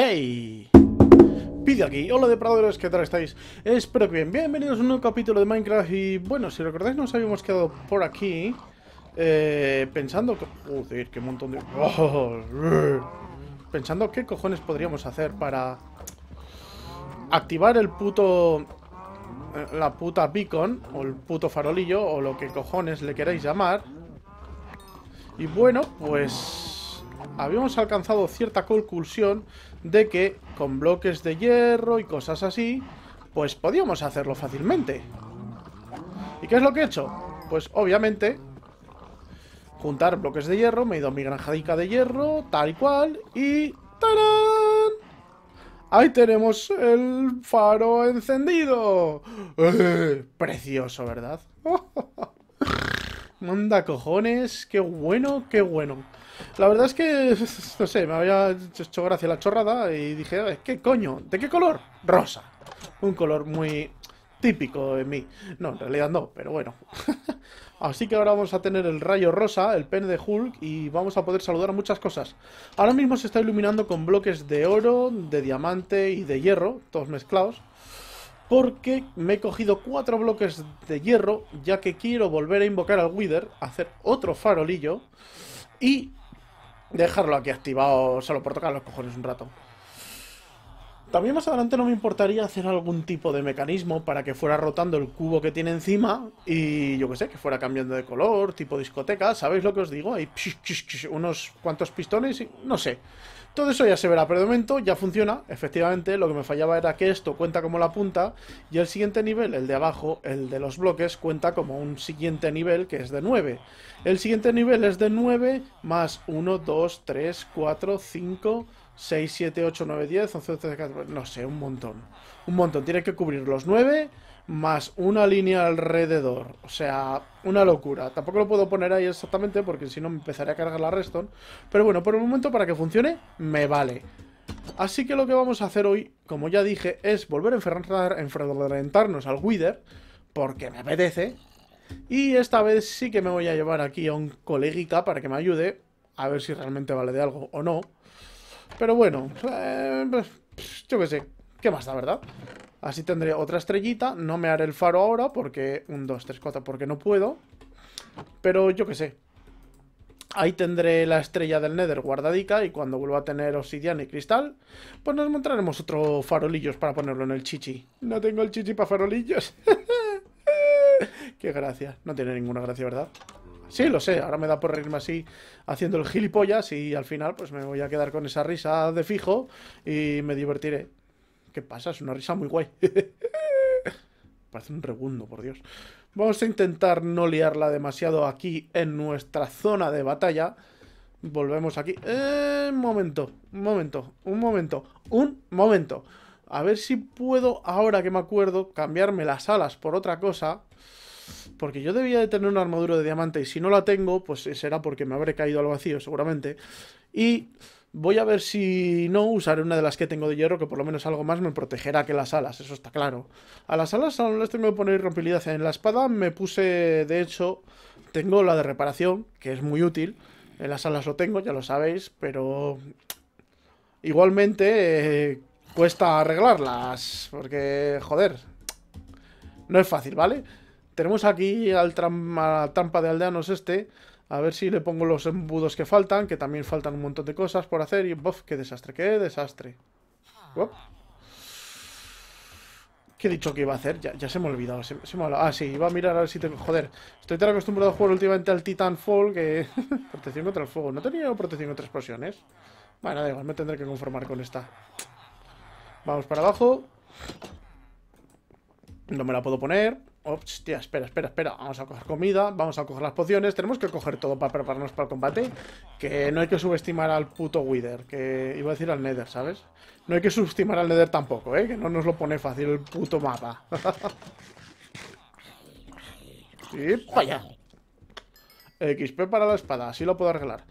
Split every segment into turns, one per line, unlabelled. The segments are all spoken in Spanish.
¡Hey! Pide aquí, hola depredadores, ¿qué tal estáis? Espero que bien, bienvenidos a un nuevo capítulo de Minecraft y bueno, si recordáis nos habíamos quedado por aquí eh, pensando que... Joder, qué montón de... Oh, pensando qué cojones podríamos hacer para activar el puto... Eh, la puta beacon o el puto farolillo o lo que cojones le queráis llamar y bueno, pues habíamos alcanzado cierta conclusión de que con bloques de hierro y cosas así, pues podíamos hacerlo fácilmente. ¿Y qué es lo que he hecho? Pues obviamente juntar bloques de hierro, me he ido a mi granjadica de hierro, tal y cual, y ¡tarán! Ahí tenemos el faro encendido. ¡Eh! Precioso, ¿verdad? Manda cojones, qué bueno, qué bueno. La verdad es que, no sé, me había hecho gracia la chorrada y dije, ¿qué coño? ¿De qué color? Rosa. Un color muy típico de mí. No, en realidad no, pero bueno. Así que ahora vamos a tener el rayo rosa, el pene de Hulk y vamos a poder saludar a muchas cosas. Ahora mismo se está iluminando con bloques de oro, de diamante y de hierro, todos mezclados porque me he cogido cuatro bloques de hierro, ya que quiero volver a invocar al Wither, hacer otro farolillo y dejarlo aquí activado solo por tocar los cojones un rato. También más adelante no me importaría hacer algún tipo de mecanismo para que fuera rotando el cubo que tiene encima y yo que sé, que fuera cambiando de color, tipo discoteca, ¿sabéis lo que os digo? Hay unos cuantos pistones y no sé. Todo eso ya se verá, pero de momento ya funciona. Efectivamente, lo que me fallaba era que esto cuenta como la punta y el siguiente nivel, el de abajo, el de los bloques, cuenta como un siguiente nivel que es de 9. El siguiente nivel es de 9 más 1, 2, 3, 4, 5, 6, 7, 8, 9, 10, 11, 12, 14, no sé, un montón. Un montón. Tiene que cubrir los 9 más una línea alrededor. O sea, una locura. Tampoco lo puedo poner ahí exactamente porque si no me empezaré a cargar la Reston. Pero bueno, por el momento para que funcione me vale. Así que lo que vamos a hacer hoy, como ya dije, es volver a enfrentarnos al Wither. Porque me apetece. Y esta vez sí que me voy a llevar aquí a un coleguita para que me ayude. A ver si realmente vale de algo o no. Pero bueno, eh, pues, yo qué sé. ¿Qué más da, verdad? Así tendré otra estrellita. No me haré el faro ahora porque... Un, dos, tres, cuatro, porque no puedo. Pero yo qué sé. Ahí tendré la estrella del Nether guardadica y cuando vuelva a tener obsidiana y cristal, pues nos montaremos otro farolillos para ponerlo en el chichi. No tengo el chichi para farolillos. Qué gracia. No tiene ninguna gracia, ¿verdad? Sí, lo sé. Ahora me da por reírme así haciendo el gilipollas y al final pues me voy a quedar con esa risa de fijo y me divertiré. ¿Qué pasa? Es una risa muy guay. Parece un rebundo, por Dios. Vamos a intentar no liarla demasiado aquí en nuestra zona de batalla. Volvemos aquí. Eh, un momento, un momento, un momento, un momento. A ver si puedo, ahora que me acuerdo, cambiarme las alas por otra cosa. Porque yo debía de tener una armadura de diamante y si no la tengo, pues será porque me habré caído al vacío, seguramente. Y Voy a ver si no usaré una de las que tengo de hierro, que por lo menos algo más me protegerá que las alas, eso está claro. A las alas aún les tengo que poner rompibilidad. En la espada me puse, de hecho, tengo la de reparación, que es muy útil. En las alas lo tengo, ya lo sabéis, pero igualmente eh, cuesta arreglarlas, porque, joder, no es fácil, ¿vale? Tenemos aquí al, al trampa de aldeanos este, a ver si le pongo los embudos que faltan, que también faltan un montón de cosas por hacer. Y, ¡Buf! qué desastre, qué desastre. ¿Qué he dicho que iba a hacer? Ya, se me ha olvidado. ah, sí, iba a mirar a ver si te... Joder, estoy tan acostumbrado a jugar últimamente al Titanfall que... protección contra el fuego. No tenía protección contra explosiones. Bueno, da igual, me tendré que conformar con esta. Vamos para abajo. No me la puedo poner. Hostia, espera, espera, espera. Vamos a coger comida, vamos a coger las pociones. Tenemos que coger todo para prepararnos para el combate. Que no hay que subestimar al puto Wither, que iba a decir al Nether, ¿sabes? No hay que subestimar al Nether tampoco, ¿eh? Que no nos lo pone fácil el puto mapa. y para allá. XP para la espada, así lo puedo arreglar.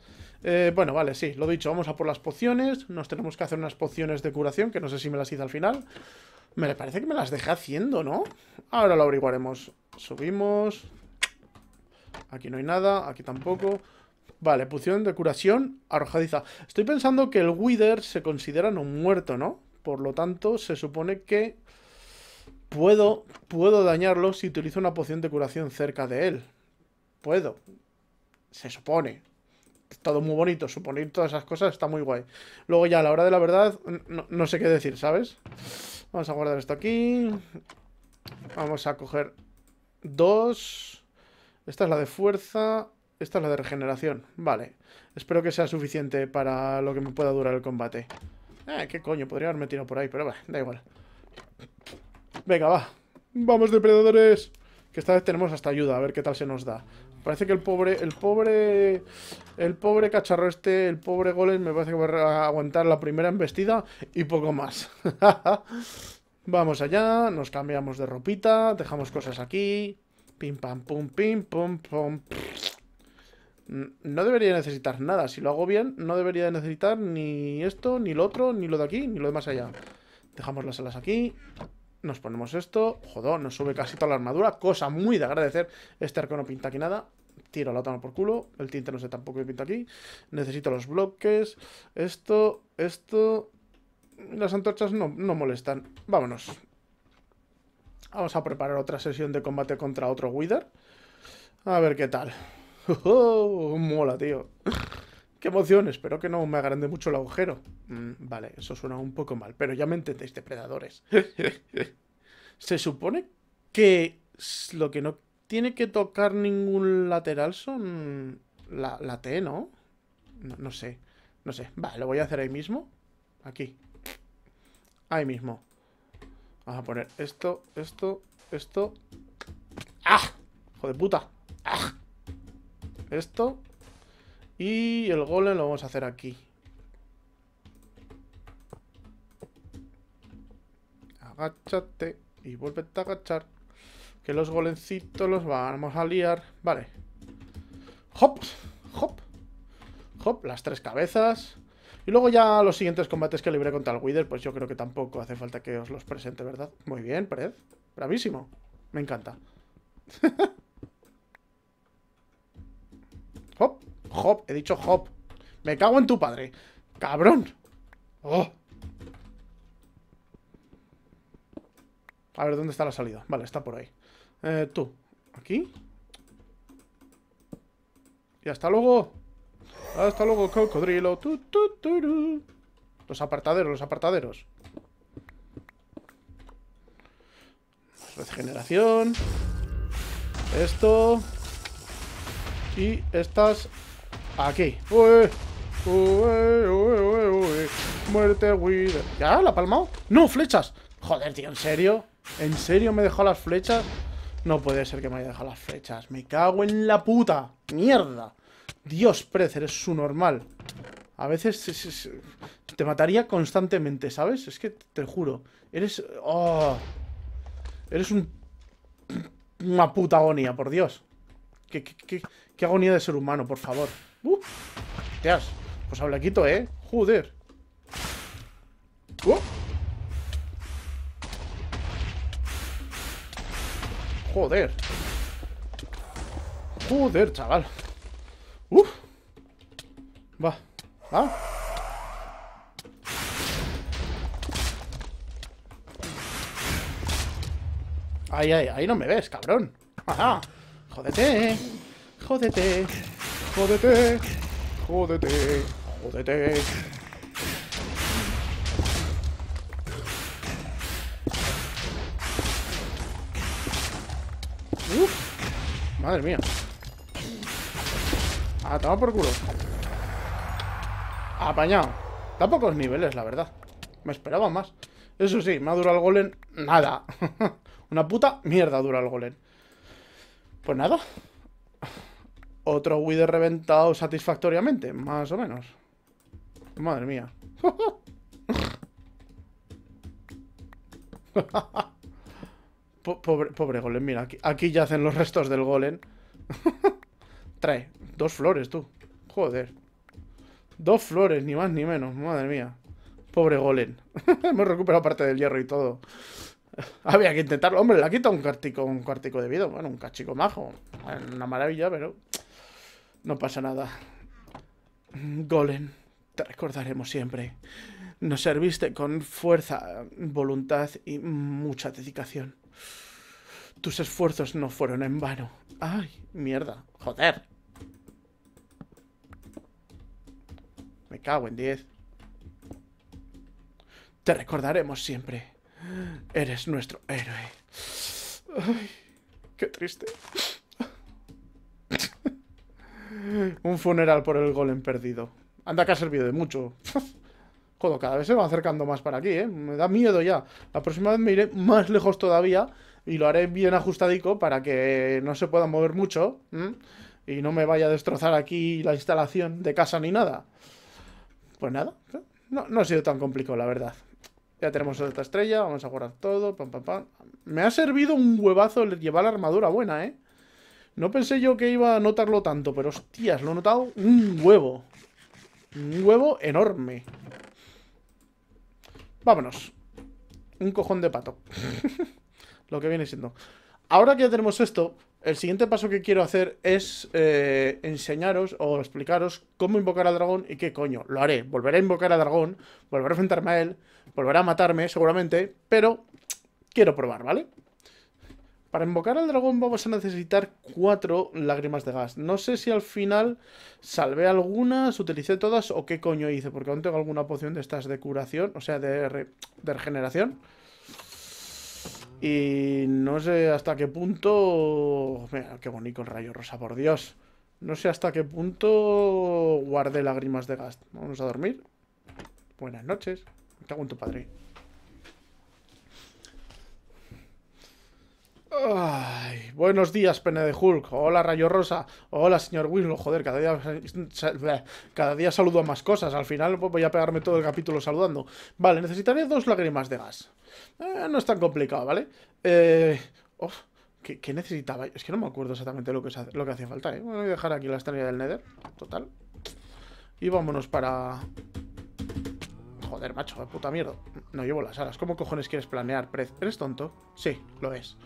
Eh, bueno, vale, sí, lo dicho, vamos a por las pociones. Nos tenemos que hacer unas pociones de curación, que no sé si me las hice al final. Me parece que me las dejé haciendo, ¿no? Ahora lo averiguaremos. Subimos. Aquí no hay nada, aquí tampoco. Vale, poción de curación, arrojadiza. Estoy pensando que el Wither se considera no muerto, ¿no? Por lo tanto, se supone que puedo, puedo dañarlo si utilizo una poción de curación cerca de él. Puedo. Se supone todo muy bonito, suponer todas esas cosas está muy guay. Luego ya a la hora de la verdad, no, sé qué decir, ¿sabes? Vamos a guardar esto aquí. Vamos a coger dos. Esta es la de fuerza. Esta es la de regeneración. Vale. Espero que sea suficiente para lo que me pueda durar el combate. Eh, qué coño, podría haberme tirado por ahí, pero va, da igual. Venga, va. ¡Vamos, depredadores! Que esta vez tenemos hasta ayuda, a ver qué tal se nos da. Parece que el pobre, el pobre, el pobre cacharro este, el pobre golem, me parece que va a aguantar la primera embestida y poco más. Vamos allá, nos cambiamos de ropita, dejamos cosas aquí. Pim, pam, pum, pim, pum, pum. No debería necesitar nada. Si lo hago bien, no debería necesitar ni esto, ni lo otro, ni lo de aquí, ni lo de más allá. Dejamos las alas aquí. Nos ponemos esto. Joder, nos sube casi toda la armadura. Cosa muy de agradecer. Este arco no pinta aquí nada tiro la tana por culo. El tinte no sé tampoco qué pinta aquí. Necesito los bloques. Esto, esto... Las antorchas no, no molestan. Vámonos. Vamos a preparar otra sesión de combate contra otro Wither. A ver qué tal. Oh, mola, tío. ¡Qué emoción! Espero que no me agrande mucho el agujero. Mm, vale, eso suena un poco mal, pero ya me entendéis, depredadores. Se supone que lo que no tiene que tocar ningún lateral, son la, T, ¿no? ¿no? sé, no sé. Vale, lo voy a hacer ahí mismo. Aquí. Ahí mismo. Vamos a poner esto, esto, esto. ¡Ah! Joder puta. ¡Ah! Esto. Y el golem lo vamos a hacer aquí. Agáchate y vuelve a agachar. Que los golencitos los vamos a liar. Vale. Hop, hop, hop, las tres cabezas. Y luego ya los siguientes combates que libré contra el Wither, pues yo creo que tampoco hace falta que os los presente, ¿verdad? Muy bien, Pred. Bravísimo. Me encanta. hop, hop, he dicho hop. Me cago en tu padre. Cabrón. Oh. A ver, ¿dónde está la salida? Vale, está por ahí. Eh, tú, aquí. Y hasta luego. Hasta luego, cocodrilo. Tu, tu, los apartaderos, los apartaderos. Regeneración. Esto. Y estas aquí. Muerte, ¿Ya? ¿La ha ¡No! ¡Flechas! Joder, tío, ¿en serio? ¿En serio me dejó las flechas? No puede ser que me haya dejado las flechas. Me cago en la puta. Mierda. Dios, Precer, eres su normal. A veces te mataría constantemente, ¿sabes? Es que te juro. Eres... Oh, eres un... Una puta agonía, por Dios. Qué, qué, agonía de ser humano, por favor. Uh, te Pues hablaquito, quito ¿eh? Joder. Uh. Joder. Joder, chaval. Uf. Va. Va. Ah. Ay, ay, ahí no me ves, cabrón. Ajá. Jodete Jodete Jodete Jodete Jódete. madre mía. Ah, toma por culo. Apañado. Da pocos niveles, la verdad. Me esperaba más. Eso sí, me ha durado el golem nada. Una puta mierda dura el golem. Pues nada. Otro Wither reventado satisfactoriamente, más o menos. Madre mía. pobre, golem, mira, aquí, aquí hacen los restos del golem. Trae, dos flores, tú. Joder. Dos flores, ni más ni menos, madre mía. Pobre golem. Hemos recuperado parte del hierro y todo. Había que intentarlo. Hombre, le ha quitado un cartico, un cuartico de vida. Bueno, un cachico majo. Una maravilla, pero... No pasa nada. Golem, te recordaremos siempre. Nos serviste con fuerza, voluntad y mucha dedicación. Tus esfuerzos no fueron en vano. Ay, mierda. Joder. Me cago en 10. Te recordaremos siempre. Eres nuestro héroe. Ay, qué triste. Un funeral por el golem perdido. Anda que ha servido de mucho. Joder, cada vez se va acercando más para aquí, ¿eh? Me da miedo ya. La próxima vez me iré más lejos todavía y lo haré bien ajustadico para que no se pueda mover mucho y no me vaya a destrozar aquí la instalación de casa ni nada. Pues nada, ¿eh? no, ha sido tan complicado, la verdad. Ya tenemos esta estrella, vamos a guardar todo, pam, pam, Me ha servido un huevazo llevar la armadura buena, ¿eh? No pensé yo que iba a notarlo tanto, pero hostias, lo he notado un huevo. Un huevo enorme. Vámonos. Un cojón de pato. Lo que viene siendo. Ahora que ya tenemos esto, el siguiente paso que quiero hacer es eh, enseñaros o explicaros cómo invocar al dragón y qué coño. Lo haré. Volveré a invocar al dragón, volveré a enfrentarme a él, volverá a matarme seguramente, pero quiero probar, ¿vale? Para invocar al dragón vamos a necesitar cuatro lágrimas de gas. No sé si al final salvé algunas, utilicé todas o qué coño hice, porque aún tengo alguna poción de estas de curación, o sea, de, regeneración. Y no sé hasta qué punto... Mira, qué bonito el rayo rosa, por Dios. No sé hasta qué punto guardé lágrimas de gas. Vamos a dormir. Buenas noches. Te aguanto padre. buenos días, Pene de Hulk. Hola, Rayo Rosa. Hola, señor Winslow. Joder, cada día, cada día saludo a más cosas. Al final voy a pegarme todo el capítulo saludando. Vale, necesitaré dos lágrimas de gas. Eh, no es tan complicado, ¿vale? Eh, ¿qué, necesitaba? Es que no me acuerdo exactamente lo que, lo que hacía falta, ¿eh? voy a dejar aquí la estrella del Nether. Total. Y vámonos para... Joder, macho, de puta mierda. No llevo las alas. ¿Cómo cojones quieres planear, Prez? ¿Eres tonto? Sí, lo es.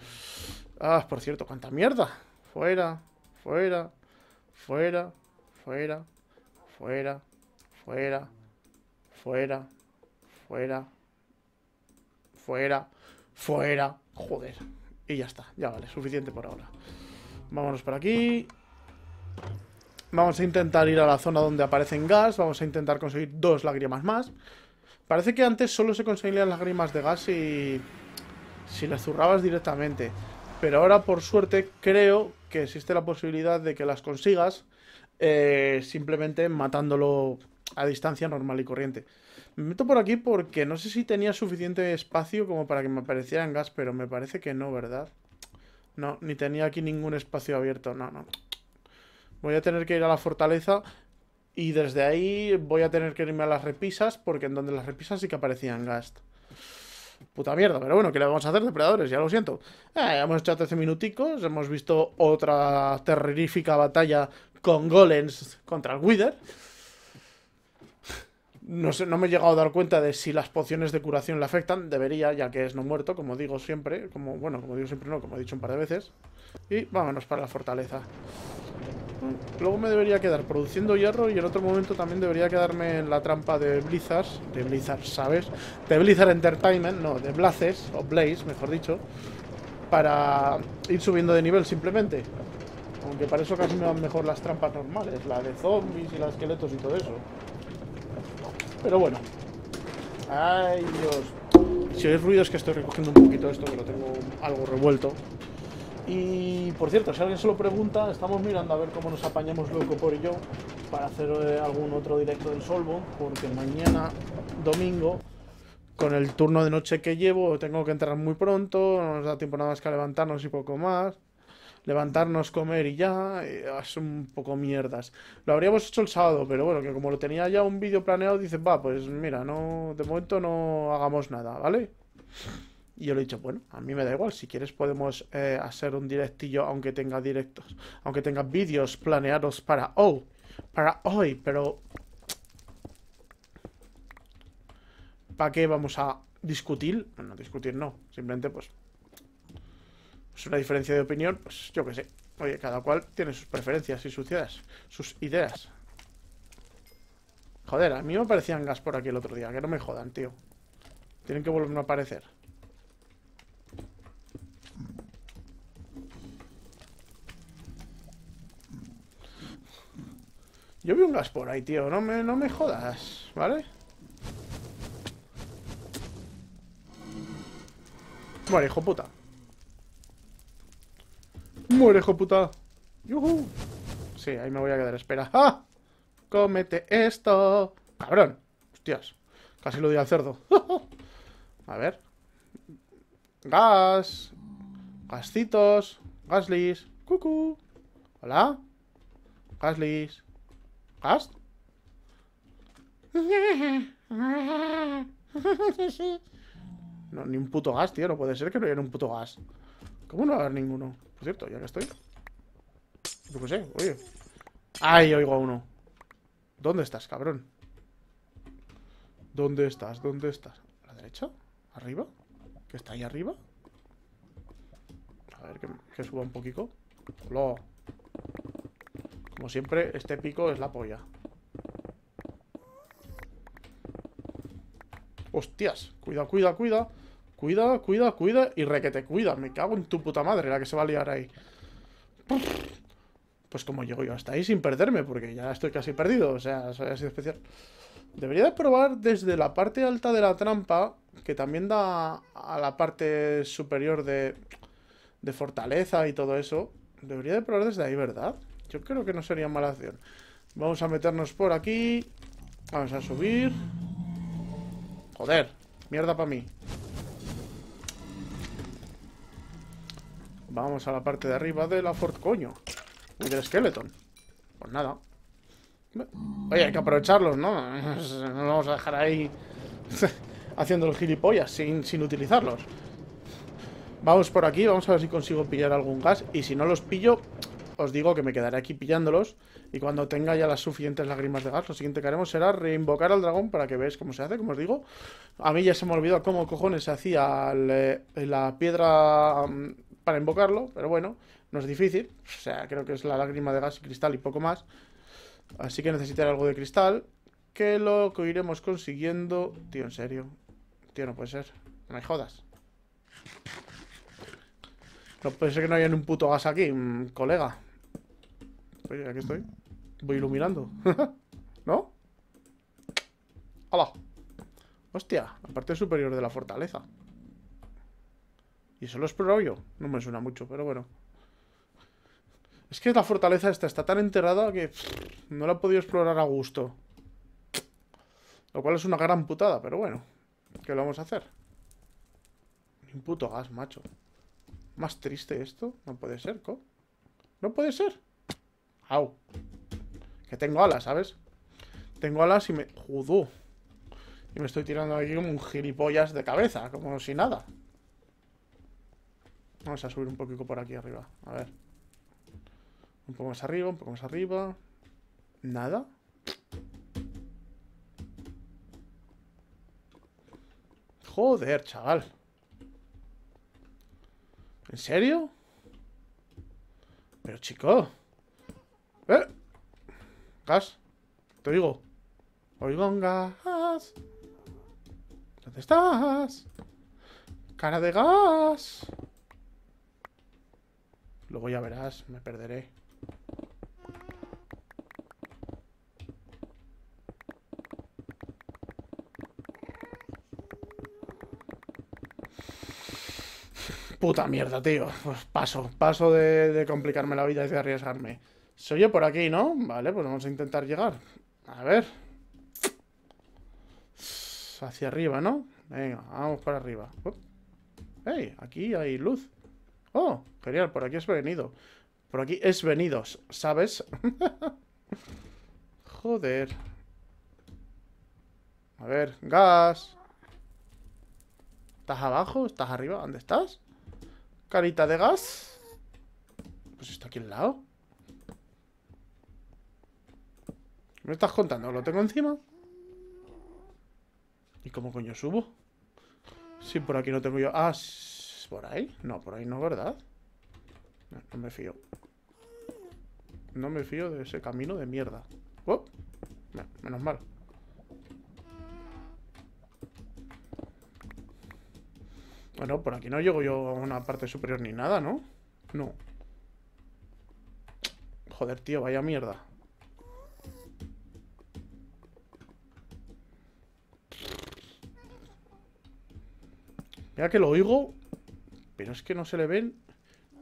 Ah, por cierto, cuánta mierda. Fuera, fuera, fuera, fuera, fuera, fuera, fuera, fuera, fuera, fuera. Joder. Y ya está, ya vale, suficiente por ahora. Vámonos por aquí. Vamos a intentar ir a la zona donde aparecen gas. Vamos a intentar conseguir dos lágrimas más. Parece que antes solo se conseguían lágrimas de gas si las zurrabas directamente. Pero ahora, por suerte, creo que existe la posibilidad de que las consigas eh, simplemente matándolo a distancia normal y corriente. Me meto por aquí porque no sé si tenía suficiente espacio como para que me aparecieran gas, pero me parece que no, ¿verdad? No, ni tenía aquí ningún espacio abierto, no, no. Voy a tener que ir a la fortaleza y desde ahí voy a tener que irme a las repisas, porque en donde las repisas sí que aparecían Gast. Puta mierda, pero bueno, ¿qué le vamos a hacer, depredadores? Ya lo siento. Eh, hemos hecho 13 minuticos, hemos visto otra terrorífica batalla con golems contra el Wither. No, sé, no me he llegado a dar cuenta de si las pociones de curación le afectan. Debería, ya que es no muerto, como digo siempre. Como, bueno, como digo siempre no, como he dicho un par de veces. Y vámonos para la fortaleza. Luego me debería quedar produciendo hierro y en otro momento también debería quedarme en la trampa de Blizzard. De Blizzard, ¿sabes? De Blizzard Entertainment, no, de Blazes, o Blaze, mejor dicho. Para ir subiendo de nivel simplemente. Aunque para eso casi me van mejor las trampas normales, la de zombies y las esqueletos y todo eso. Pero bueno. Ay, Dios. Si oís ruidos es que estoy recogiendo un poquito esto, que lo tengo algo revuelto. Y por cierto, si alguien se lo pregunta, estamos mirando a ver cómo nos apañamos Loco por y yo para hacer eh, algún otro directo del Solvo, porque mañana, domingo, con el turno de noche que llevo, tengo que entrar muy pronto, no nos da tiempo nada más que levantarnos y poco más. Levantarnos, comer y ya, es ah, un poco mierdas. Lo habríamos hecho el sábado, pero bueno, que como lo tenía ya un vídeo planeado, dices, va, pues mira, no, de momento no hagamos nada, ¿vale? Y yo le he dicho, bueno, a mí me da igual, si quieres podemos eh, hacer un directillo aunque tenga directos, aunque tenga vídeos planeados para hoy, para hoy, pero... ¿Para qué vamos a discutir? Bueno, discutir no, simplemente pues... Es pues una diferencia de opinión, pues yo qué sé. Oye, cada cual tiene sus preferencias y sus ideas, sus ideas. Joder, a mí me aparecían gas por aquí el otro día, que no me jodan, tío. Tienen que volver a aparecer. Yo vi un gas por ahí, tío. No me, no me jodas, ¿vale? Muere, hijo puta. Muere, hijo puta. ¡Yuhu! Sí, ahí me voy a quedar. Espera. ¡Ah! ¡Cómete esto! ¡Cabrón! Hostias. Casi lo di al cerdo. a ver. Gas. Gascitos. Gaslis. Cucú. Hola. Gaslis. Gas. No, ni un puto gas, tío. No puede ser que no haya un puto gas. ¿Cómo no va haber ninguno? Por cierto, ya que estoy. Yo sé, oye. ¡Ay, oigo a uno! ¿Dónde estás, cabrón? ¿Dónde estás? ¿Dónde estás? ¿A la derecha? ¿Arriba? ¿Que está ahí arriba? A ver, que, que suba un poquito. ¡Hola! Como siempre, este pico es la polla. Hostias, cuida, cuida, cuida. Cuida, cuida, cuida y requete cuida. Me cago en tu puta madre la que se va a liar ahí. Pues como llego yo hasta ahí sin perderme, porque ya estoy casi perdido. O sea, soy así de especial. Debería de probar desde la parte alta de la trampa, que también da a la parte superior de, de fortaleza y todo eso. Debería de probar desde ahí, ¿verdad? Yo creo que no sería mala acción. Vamos a meternos por aquí. Vamos a subir. Joder, mierda para mí. Vamos a la parte de arriba de la fort, coño. Y del Skeleton. Pues nada. Oye, hay que aprovecharlos, ¿no? No nos vamos a dejar ahí haciendo los gilipollas sin, sin utilizarlos. Vamos por aquí, vamos a ver si consigo pillar algún gas. Y si no los pillo, os digo que me quedaré aquí pillándolos. Y cuando tenga ya las suficientes lágrimas de gas, lo siguiente que haremos será reinvocar al dragón para que veáis cómo se hace, como os digo. A mí ya se me olvidó cómo cojones se hacía eh, la piedra mm, para invocarlo, pero bueno, no es difícil. O sea, creo que es la lágrima de gas y cristal y poco más. Así que necesitaré algo de cristal. Que lo que iremos consiguiendo... Tío, en serio. Tío, no puede ser. No me jodas. No puede ser que no haya ni un puto gas aquí, mm, colega aquí estoy. Voy iluminando. ¿No? ¡Hala! Hostia, la parte superior de la fortaleza. Y eso lo exploro yo. No me suena mucho, pero bueno. Es que la fortaleza esta está tan enterrada que no la he podido explorar a gusto. Lo cual es una gran putada, pero bueno. ¿Qué lo vamos a hacer? un puto gas, macho. Más triste esto. No puede ser, ¿co? No puede ser. Que tengo alas, ¿sabes? Tengo alas y me... Judú. Y me estoy tirando aquí como un gilipollas de cabeza, como si nada. Vamos a subir un poquito por aquí arriba. A ver. Un poco más arriba, un poco más arriba. Nada. Joder, chaval. ¿En serio? Pero chico... ¿Eh? ¿Gas? Te digo Oigo un gas. ¿Dónde estás? Cara de gas. Luego ya verás, me perderé. Puta mierda, tío. Pues paso, paso de complicarme la vida y de arriesgarme. Se oye por aquí, ¿no? Vale, pues vamos a intentar llegar. A ver. Hacia arriba, ¿no? Venga, vamos para arriba. ¡Ey! Aquí hay luz. ¡Oh! Genial, por aquí es venido. Por aquí es venidos, ¿sabes? Joder. A ver, gas. ¿Estás abajo? ¿Estás arriba? ¿Dónde estás? Carita de gas. Pues está aquí al lado. ¿Me estás contando? ¿Lo tengo encima? ¿Y cómo coño subo? Si por aquí no tengo yo... Ah, ¿por ahí? No, por ahí no, ¿verdad? No, me fío. No me fío de ese camino de mierda. Oh, menos mal. Bueno, por aquí no llego yo a una parte superior ni nada, ¿no? No. Joder, tío, vaya mierda. que lo oigo, pero es que no se le ven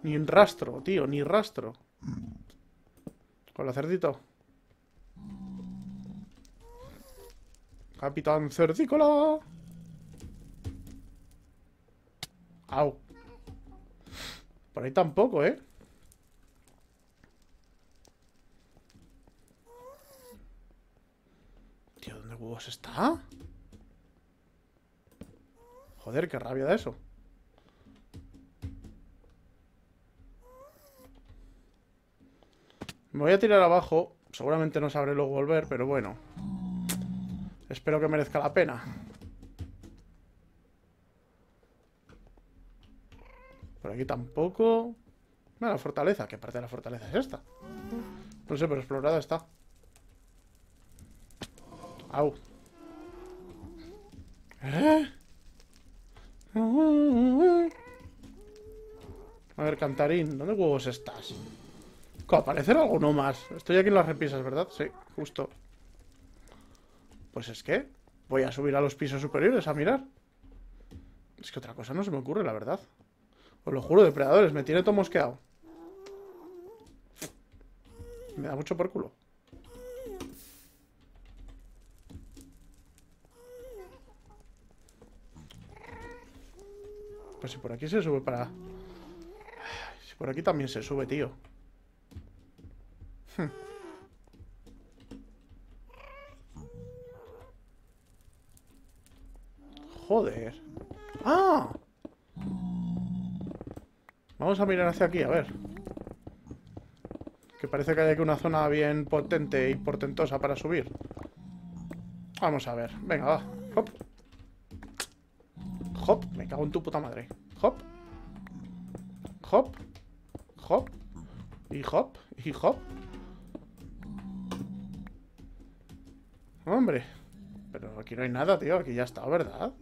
ni un rastro, tío, ni rastro. Con Hola, cerdito. Capitán Cerdícola. Au. Por ahí tampoco, ¿eh? Tío, ¿dónde huevos está? Joder, qué rabia de eso. Me voy a tirar abajo. Seguramente no sabré luego volver, pero bueno. Espero que merezca la pena. Por aquí tampoco. Mira, la fortaleza. ¿Qué parte de la fortaleza es esta? No sé, pero explorada está. Au. ¿Eh? Cantarín, ¿dónde huevos estás? Aparecer alguno más. Estoy aquí en las repisas, ¿verdad? Sí, justo. Pues es que voy a subir a los pisos superiores a mirar. Es que otra cosa no se me ocurre, la verdad. Os lo juro, depredadores, me tiene todo mosqueado. Me da mucho por culo. Pues si por aquí se sube para por aquí también se sube, tío. Hmm. Joder. ¡Ah! Vamos a mirar hacia aquí, a ver. Que parece que hay aquí una zona bien potente y portentosa para subir. Vamos a ver. Venga, va. Hop. Hop. Me cago en tu puta madre. Hop. Hop. Hop. Y hop. Hombre. Pero aquí no hay nada, tío. Aquí ya está, ¿verdad?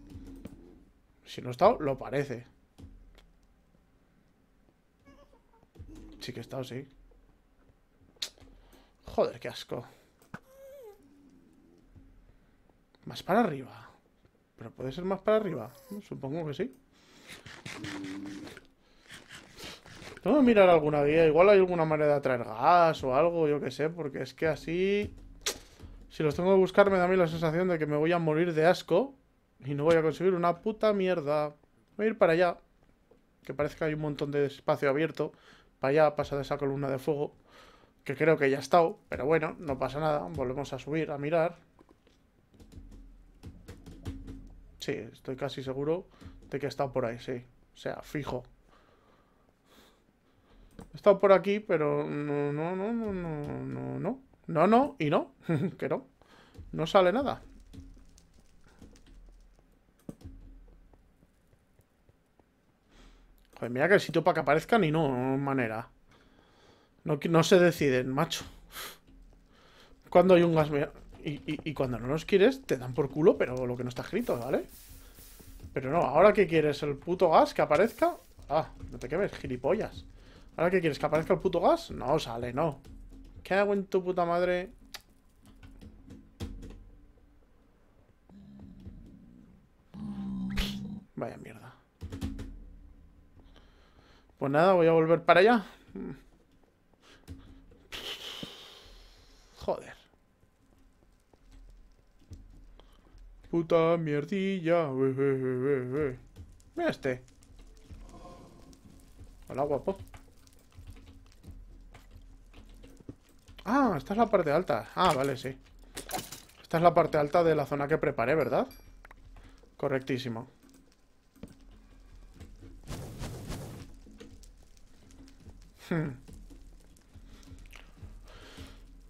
Si no he estado, lo parece. Sí que he estado, sí. Joder, qué asco. Más para arriba. Pero puede ser más para arriba. Supongo que sí. Tengo que mirar alguna guía. Igual hay alguna manera de traer gas o algo, yo qué sé, porque es que así... Si los tengo que buscar me da a mí la sensación de que me voy a morir de asco y no voy a conseguir una puta mierda. Voy a ir para allá, que parece que hay un montón de espacio abierto. Para allá pasa de esa columna de fuego, que creo que ya ha estado, pero bueno, no pasa nada. Volvemos a subir, a mirar. Sí, estoy casi seguro de que está por ahí, sí. O sea, fijo. He estado por aquí, pero no, no, no, no, no, no, no. No, no, y no. que no. No sale nada. Joder, mira que el sitio para que aparezcan y no, no manera. No, no se deciden, macho. Cuando hay un gas... Y, y, cuando no los quieres, te dan por culo, pero lo que no está escrito, ¿vale? Pero no, ahora que quieres el puto gas que aparezca... Ah, no te quemes, gilipollas. ¿Ahora qué quieres? ¿Que aparezca el puto gas? No, sale, no. ¿Qué hago en tu puta madre? Vaya mierda. Pues nada, voy a volver para allá. Joder. Puta mierdilla. Mira este. agua, guapo. Ah, esta es la parte alta. Ah, vale, sí. Esta es la parte alta de la zona que preparé, ¿verdad? Correctísimo. Hmm.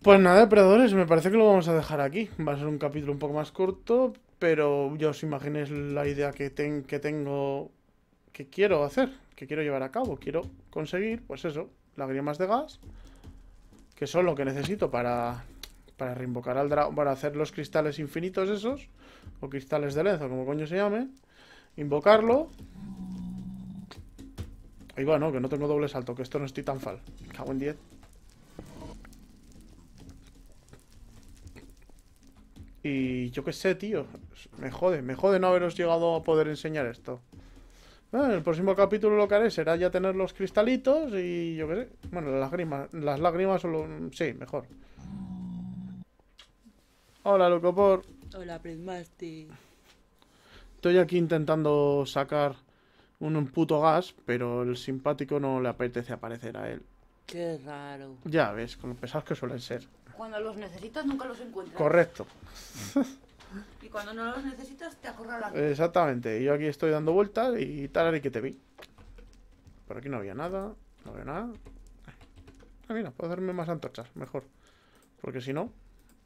Pues nada, depredadores, me parece que lo vamos a dejar aquí. Va a ser un capítulo un poco más corto, pero ya os imaginéis la idea que, que tengo, que quiero hacer, que quiero llevar a cabo. Quiero conseguir, pues eso, lágrimas de gas que son lo que necesito para, para reinvocar al dragón, para hacer los cristales infinitos esos, o cristales de lenzo, como coño se llame, invocarlo. Ahí bueno que no tengo doble salto, que esto no tan fal. Cago en 10. Y yo qué sé, tío. Me jode, me jode no haberos llegado a poder enseñar esto. Bueno, ah, en el próximo capítulo lo que haré será ya tener los cristalitos y yo qué sé. Bueno, las lágrimas, las lágrimas solo... Sí, mejor. Hola, Lucopor. Hola, Prismasti. Estoy aquí intentando sacar un puto gas, pero el simpático no le apetece aparecer a él. Qué raro. Ya ves, con lo pesados que suelen ser. Cuando los necesitas nunca los encuentras. Correcto. Y cuando no los necesitas, te acorralan. Exactamente. yo aquí estoy dando vueltas y tal, y que te vi. Por aquí no había nada. No había nada. Ah, mira, puedo hacerme más antorchas. Mejor. Porque si no,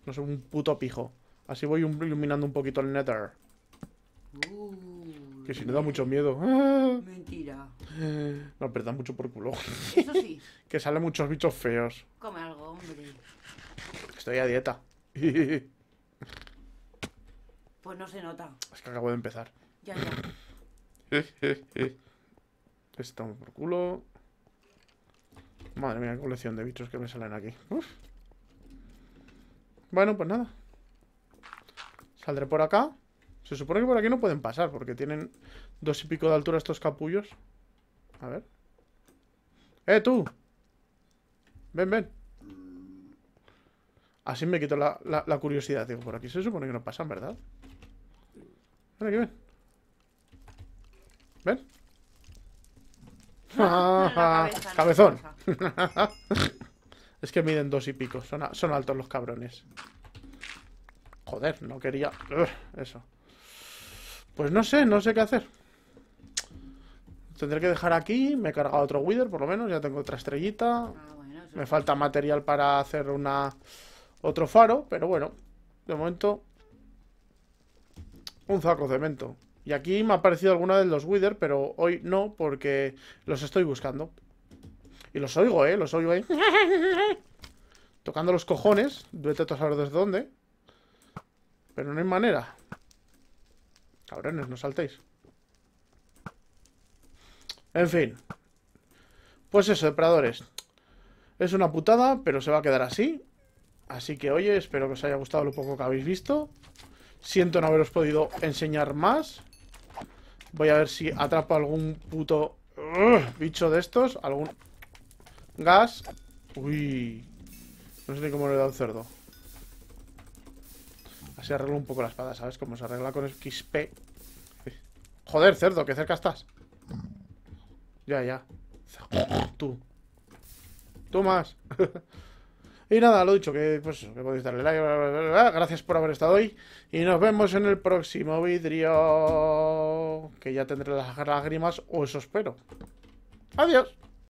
no soy un puto pijo. Así voy iluminando un poquito el Nether. que si no da mucho miedo. Mentira. No, pero da mucho por culo. Eso sí. que salen muchos bichos feos. Come algo, hombre. Estoy a dieta. Pues no se nota. Es que acabo de empezar. Ya, ya. Estamos por culo. Madre mía, colección de bichos que me salen aquí. Bueno, pues nada. Saldré por acá. Se supone que por aquí no pueden pasar, porque tienen dos y pico de altura estos capullos. A ver. ¡Eh, tú! Ven, ven. Así me quito la, la curiosidad. Digo, por aquí se supone que no pasan, ¿verdad? Ven ven. Cabezón. es que miden dos y pico. Son, altos los cabrones. Joder, no quería... Eso. Pues no sé, no sé qué hacer. Tendré que dejar aquí. Me he cargado otro Wither, por lo menos. Ya tengo otra estrellita. Ah, me falta material para hacer una otro faro. Pero bueno, de momento un saco cemento. Y aquí me ha aparecido alguna de los Wither, pero hoy no, porque los estoy buscando. Y los oigo, ¿eh? Los oigo ahí. Tocando los cojones. Vete a saber desde dónde. Pero no hay manera. Cabrones, no saltéis. En fin. Pues eso, depredadores. Es una putada, pero se va a quedar así. Así que, oye, espero que os haya gustado lo poco que habéis visto. Siento no haberos podido enseñar más. Voy a ver si atrapo algún puto bicho de estos. Algún gas. Uy. No sé ni cómo le he dado un cerdo. Así arreglo un poco la espada, ¿sabes? Como se arregla con el XP. Joder, cerdo, que cerca estás. Ya, ya. Tú. Tú más. Y nada, lo dicho, que pues, podéis darle like, gracias por haber estado hoy. Y nos vemos en el próximo vidrio. Que ya tendré las lágrimas, o eso espero. Adiós.